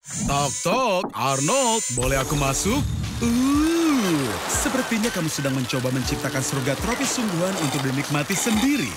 Tok tok, Arnold, boleh aku masuk? Uh, sepertinya kamu sedang mencoba menciptakan surga tropis sungguhan untuk dinikmati sendiri.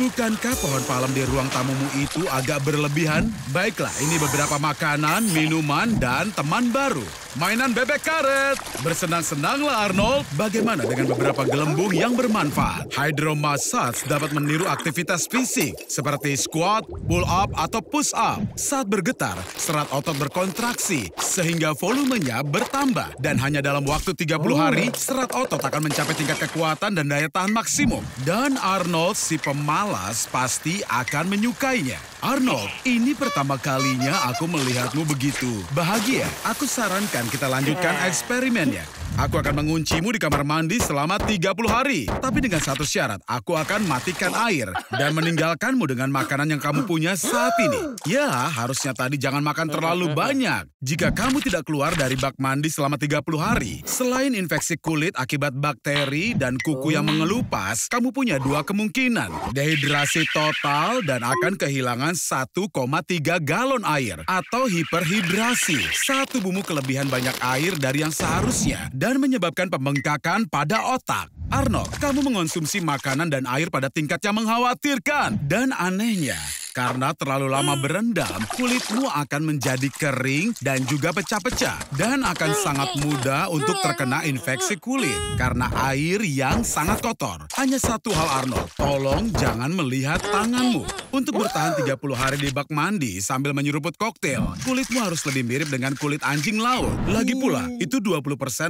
Bukankah pohon palem di ruang tamumu itu agak berlebihan? Baiklah, ini beberapa makanan, minuman, dan teman baru. Mainan bebek karet. Bersenang-senanglah Arnold. Bagaimana dengan beberapa gelembung yang bermanfaat? Hydro Massage dapat meniru aktivitas fisik seperti squat, pull up, atau push up. Saat bergetar, serat otot berkontraksi sehingga volumenya bertambah. Dan hanya dalam waktu 30 hari, serat otot akan mencapai tingkat kekuatan dan daya tahan maksimum. Dan Arnold si pemalas pasti akan menyukainya. Arnold, ini pertama kalinya aku melihatmu begitu. Bahagia, aku sarankan kita lanjutkan iya. eksperimennya. Aku akan menguncimu di kamar mandi selama 30 hari. Tapi dengan satu syarat, aku akan matikan air dan meninggalkanmu dengan makanan yang kamu punya saat ini. Ya, harusnya tadi jangan makan terlalu banyak. Jika kamu tidak keluar dari bak mandi selama 30 hari, selain infeksi kulit akibat bakteri dan kuku yang mengelupas, kamu punya dua kemungkinan. Dehidrasi total dan akan kehilangan 1,3 galon air atau hiperhidrasi. Satu bumbu kelebihan banyak air dari yang seharusnya dan menyebabkan pembengkakan pada otak. Arnold, kamu mengonsumsi makanan dan air pada tingkat yang mengkhawatirkan. Dan anehnya, karena terlalu lama hmm. berendam, kulitmu akan menjadi kering dan juga pecah-pecah. Dan akan hmm. sangat mudah untuk hmm. terkena infeksi kulit karena air yang sangat kotor. Hanya satu hal Arnold, tolong jangan melihat tanganmu. Untuk bertahan 30 hari di bak mandi sambil menyeruput koktail, kulitmu harus lebih mirip dengan kulit anjing laut. Lagi pula, itu 20%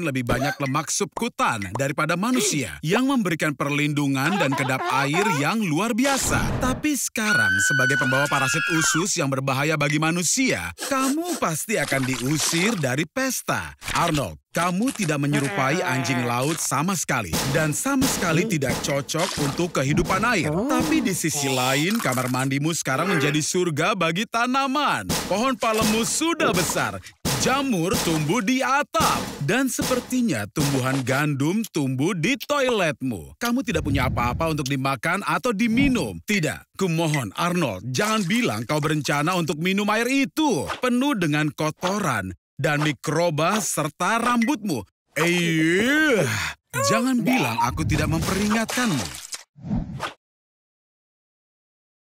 lebih banyak lemak subkutan daripada manusia yang memberikan perlindungan dan kedap air yang luar biasa. Tapi sekarang sebagai pembawa parasit usus yang berbahaya bagi manusia, kamu pasti akan diusir dari pesta. Arnold, kamu tidak menyerupai anjing laut sama sekali dan sama sekali tidak cocok untuk kehidupan air. Tapi di sisi lain, kamar mandimu sekarang menjadi surga bagi tanaman. Pohon palemmu sudah besar Jamur tumbuh di atap, dan sepertinya tumbuhan gandum tumbuh di toiletmu. Kamu tidak punya apa-apa untuk dimakan atau diminum. Tidak, kumohon Arnold, jangan bilang kau berencana untuk minum air itu. Penuh dengan kotoran dan mikroba serta rambutmu. Eh, jangan bilang aku tidak memperingatkanmu.